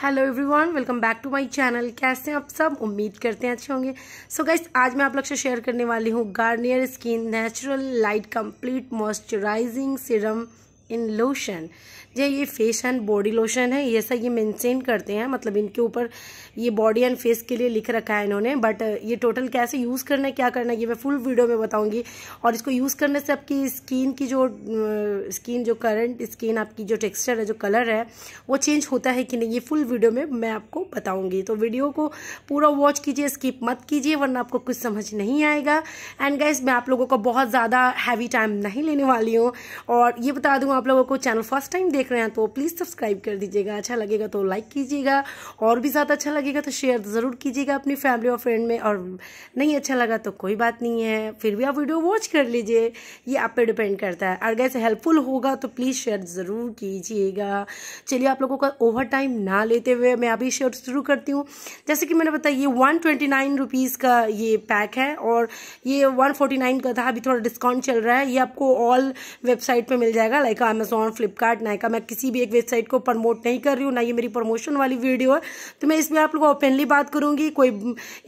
hello everyone welcome back to my channel कैसे हैं आप सब उम्मीद करते हैं अच्छे होंगे सो so गाइस आज मैं आप लोग से शेयर करने वाली हूँ Garnier skin natural light complete moisturising serum in lotion जे ये फेस एंड बॉडी लोशन है ये सब ये मेंटेन करते हैं मतलब इनके ऊपर ये बॉडी एंड फेस के लिए लिख रखा है इन्होंने बट ये टोटल कैसे यूज़ करना है क्या करना है ये मैं फुल वीडियो में बताऊंगी और इसको यूज़ करने से आपकी स्किन की जो स्किन जो करंट स्किन आपकी जो टेक्स्चर है जो कलर है वो चेंज होता है कि नहीं ये फुल वीडियो में मैं आपको बताऊँगी तो वीडियो को पूरा वॉच कीजिए स्किप मत कीजिए वरना आपको कुछ समझ नहीं आएगा एंड गाइज मैं आप लोगों को बहुत ज़्यादा हैवी टाइम नहीं लेने वाली हूँ और ये बता दूँ आप आप लोगों को चैनल फर्स्ट टाइम देख रहे हैं तो प्लीज़ सब्सक्राइब कर दीजिएगा अच्छा लगेगा तो लाइक कीजिएगा और भी ज़्यादा अच्छा लगेगा तो शेयर ज़रूर कीजिएगा अपनी फैमिली और फ्रेंड में और नहीं अच्छा लगा तो कोई बात नहीं है फिर भी आप वीडियो वॉच कर लीजिए ये आप पे डिपेंड करता है अगर ऐसे हेल्पफुल होगा तो प्लीज़ शेयर ज़रूर कीजिएगा चलिए आप लोगों का ओवर टाइम ना लेते हुए मैं अभी शेयर शुरू करती हूँ जैसे कि मैंने बताया ये वन ट्वेंटी नाइन रुपीज़ का ये पैक है और ये वन फोर्टी नाइन का था अभी थोड़ा डिस्काउंट चल रहा है ये आपको ऑल वेबसाइट पर मिल जाएगा लाइक अमेजोन फ्लिपकार्ट नायका मैं किसी भी एक वेबसाइट को प्रमोट नहीं कर रही हूँ ना ये मेरी प्रमोशन वाली वीडियो है तो मैं इसमें आप लोगों को ओपनली बात करूँगी कोई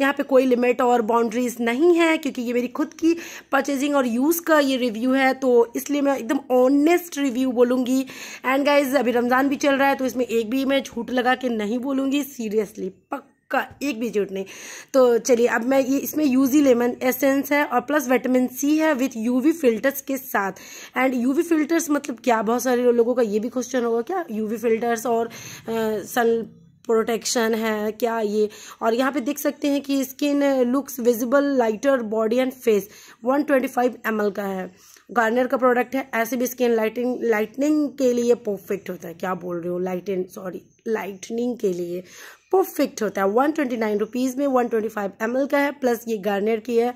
यहाँ पे कोई लिमिट और बाउंड्रीज नहीं है क्योंकि ये मेरी खुद की परचेजिंग और यूज़ का ये रिव्यू है तो इसलिए मैं एकदम ऑनेस्ट रिव्यू बोलूँगी एंड गाइज अभी रमज़ान भी चल रहा है तो इसमें एक भी मैं झूठ लगा के नहीं बोलूँगी सीरियसली पक्का का एक भी जूट नहीं तो चलिए अब मैं ये इसमें यूजी लेमन एसेंस है और प्लस विटामिन सी है विथ यूवी फिल्टर्स के साथ एंड यूवी फिल्टर्स मतलब क्या बहुत सारे लोगों का ये भी क्वेश्चन होगा क्या यूवी फिल्टर्स और सन प्रोटेक्शन है क्या ये और यहाँ पे देख सकते हैं कि skin looks visible lighter body and face 125 twenty का है गार्नियर का प्रोडक्ट है ऐसे भी स्किन लाइटिंग लाइटनिंग के लिए परफेक्ट होता है क्या बोल रहे हो लाइटिंग सॉरी लाइटनिंग के लिए परफेक्ट होता है वन ट्वेंटी नाइन रुपीज़ में one twenty five M L का है प्लस ये गार्नियर की है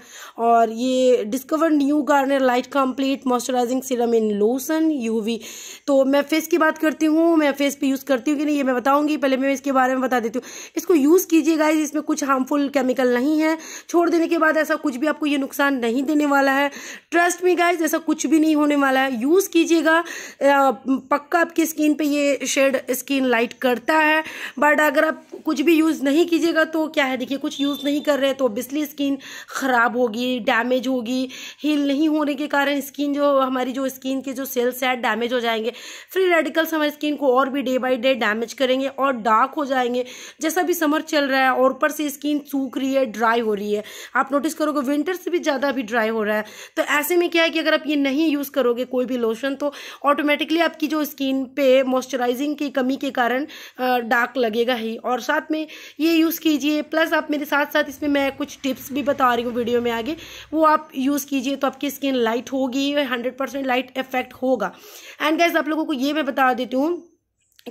और ये discover new Garnier light complete moisturising serum in lotion UV तो मैं फेस की बात करती हूँ मैं फेस पे यूज़ करती हूँ कि नहीं ये मैं बताऊँगी पहले मैं इसके बारे में बता देती हूँ इसको यूज़ कीजिएगा इसमें कुछ हार्मफुल केमिकल नहीं है छोड़ देने के बाद ऐसा कुछ भी आपको ये नुकसान नहीं देने वाला है ट्रस्ट में गाइज ऐसा कुछ भी नहीं होने वाला है यूज़ कीजिएगा पक्का आपकी स्किन पर ये शेड स्किन लाइट कर करता है बट अगर आप कुछ भी यूज़ नहीं कीजिएगा तो क्या है देखिए कुछ यूज़ नहीं कर रहे तो ऑब्वियसली स्किन ख़राब होगी डैमेज होगी हील नहीं होने के कारण स्किन जो हमारी जो स्किन के जो सेल्स हैं डैमेज हो जाएंगे फ्री रेडिकल्स हमारी स्किन को और भी डे बाई डे डैमेज करेंगे और डार्क हो जाएंगे जैसा भी समर चल रहा है और ऊपर से स्किन सूख रही है ड्राई हो रही है आप नोटिस करोगे विंटर से भी ज़्यादा भी ड्राई हो रहा है तो ऐसे में क्या है कि अगर आप ये नहीं यूज़ करोगे कोई भी लोशन तो ऑटोमेटिकली आपकी जो स्किन पे मॉइस्चराइजिंग की कमी के कारण डार्क लगेगा ही और साथ में ये यूज़ कीजिए प्लस आप मेरे साथ साथ इसमें मैं कुछ टिप्स भी बता रही हूँ वीडियो में आगे वो आप यूज़ कीजिए तो आपकी स्किन लाइट होगी हंड्रेड परसेंट लाइट इफेक्ट होगा एंड गैस आप लोगों को ये मैं बता देती हूँ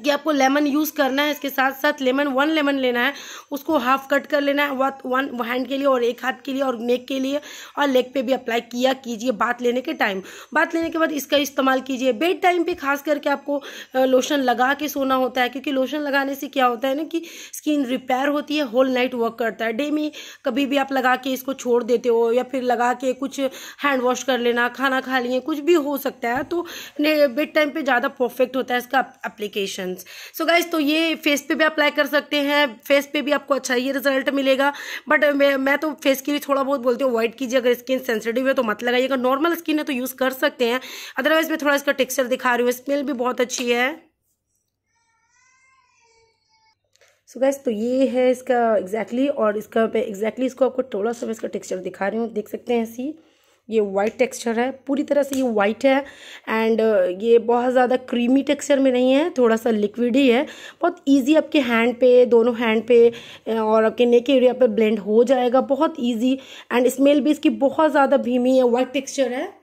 कि आपको लेमन यूज़ करना है इसके साथ साथ लेमन वन लेमन लेना है उसको हाफ कट कर लेना है वह वन हैंड के लिए और एक हाथ के लिए और नेक के लिए और लेग पे भी अप्लाई किया कीजिए बात लेने के टाइम बात लेने के बाद इसका इस्तेमाल कीजिए बेड टाइम पे खास करके आपको लोशन लगा के सोना होता है क्योंकि लोशन लगाने से क्या होता है ना कि स्किन रिपेयर होती है होल नाइट वर्क करता है डे में कभी भी आप लगा के इसको छोड़ देते हो या फिर लगा के कुछ हैंड वॉश कर लेना खाना खा लिए कुछ भी हो सकता है तो बेड टाइम पर ज़्यादा परफेक्ट होता है इसका अप्लीकेशन कॉम्बिनेशन सो गाइज तो ये फेस पे भी अप्लाई कर सकते हैं फेस पे भी आपको अच्छा ये रिजल्ट मिलेगा बट मैं, तो फेस के लिए थोड़ा बहुत बोलती हूँ अवॉइड कीजिए अगर स्किन सेंसिटिव है तो मत लगाइएगा नॉर्मल स्किन है तो यूज़ कर सकते हैं अदरवाइज मैं थोड़ा इसका टेक्सचर दिखा रही हूँ स्मेल भी बहुत अच्छी है सो so गैस तो ये है इसका एग्जैक्टली exactly, और इसका एग्जैक्टली exactly इसको आपको थोड़ा सा मैं इसका टेक्सचर दिखा रही हूँ देख सकते हैं ऐसी ये वाइट टेक्सचर है पूरी तरह से ये वाइट है एंड uh, ये बहुत ज़्यादा क्रीमी टेक्सचर में नहीं है थोड़ा सा लिक्विड ही है बहुत इजी आपके हैंड पे दोनों हैंड पे uh, और आपके नेक एरिया पे ब्लेंड हो जाएगा बहुत इजी एंड स्मेल भी इसकी बहुत ज़्यादा भीमी है वाइट टेक्सचर है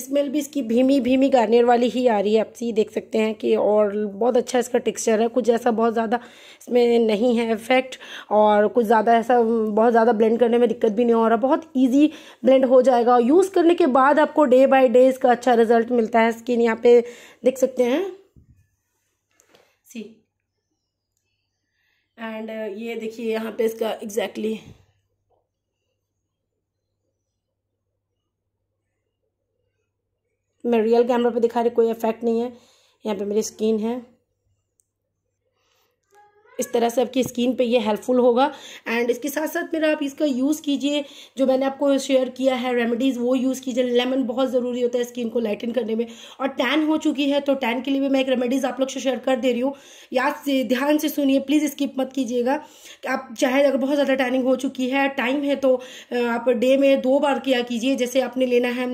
स्मेल भी इसकी भीमी भीमी गार्नियर वाली ही आ रही है आप सी देख सकते हैं कि और बहुत अच्छा इसका टेक्सचर है कुछ ऐसा बहुत ज़्यादा इसमें नहीं है इफेक्ट और कुछ ज़्यादा ऐसा बहुत ज़्यादा ब्लेंड करने में दिक्कत भी नहीं हो रहा बहुत ईजी ब्लेंड हो जाएगा और यूज़ करने के बाद आपको डे बाई डे इसका अच्छा रिजल्ट मिलता है स्किन यहाँ पर देख सकते हैं सी एंड ये देखिए यहाँ पे इसका एग्जैक्टली exactly मैं रियल कैमरा पे दिखा रही कोई इफेक्ट नहीं है यहाँ पे मेरी स्किन है इस तरह से आपकी स्किन पे ये हेल्पफुल होगा एंड इसके साथ साथ मेरा आप इसका यूज़ कीजिए जो मैंने आपको शेयर किया है रेमेडीज़ वो यूज़ कीजिए लेमन बहुत ज़रूरी होता है स्किन को लाइटन करने में और टैन हो चुकी है तो टैन के लिए भी मैं एक रेमेडीज़ आप लोग से शेयर कर दे रही हूँ याद से ध्यान से सुनिए प्लीज़ स्किप मत कीजिएगा आप चाहे अगर बहुत ज़्यादा टैनिंग हो चुकी है टाइम है तो आप डे में दो बार किया कीजिए जैसे आपने लेना है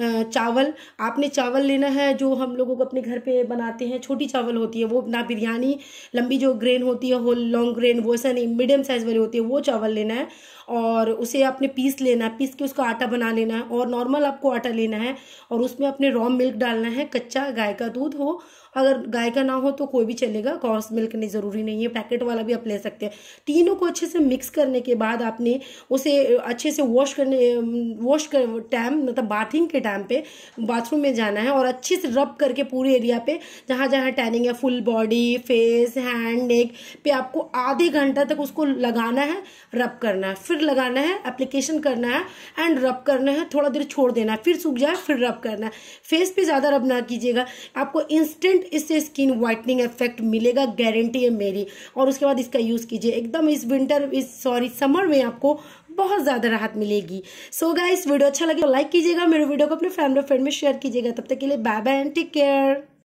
चावल आपने चावल लेना है जो हम लोगों को अपने घर पर बनाते हैं छोटी चावल होती है वो ना बिरयानी लंबी जो ग्रेन होती होती है होल लॉन्ग ग्रेन वो ऐसा नहीं मीडियम साइज़ वाली होती है वो चावल लेना है और उसे आपने पीस लेना है पीस के उसका आटा बना लेना है और नॉर्मल आपको आटा लेना है और उसमें अपने रॉ मिल्क डालना है कच्चा गाय का दूध हो अगर गाय का ना हो तो कोई भी चलेगा कॉर्स मिल्क नहीं ज़रूरी नहीं है पैकेट वाला भी आप ले सकते हैं तीनों को अच्छे से मिक्स करने के बाद आपने उसे अच्छे से वॉश करने वॉश कर टाइम मतलब बाथिंग के टाइम पे बाथरूम में जाना है और अच्छे से रब करके पूरे एरिया पे जहाँ जहाँ टैनिंग है full body face hand neck पे आपको आधे घंटा तक उसको लगाना है रब करना है फिर फिर लगाना है एप्लीकेशन करना है एंड रब करना है थोड़ा देर छोड़ देना है फिर सूख जाए फिर रब करना है फेस पे ज़्यादा रब ना कीजिएगा आपको इंस्टेंट इससे स्किन वाइटनिंग इफेक्ट मिलेगा गारंटी है मेरी और उसके बाद इसका यूज़ कीजिए एकदम इस विंटर इस सॉरी समर में आपको बहुत ज़्यादा राहत मिलेगी सो गाइस वीडियो अच्छा लगे तो लाइक कीजिएगा मेरे वीडियो को अपने फैमिली फ्रेंड में शेयर कीजिएगा तब तक के लिए bye bye and take care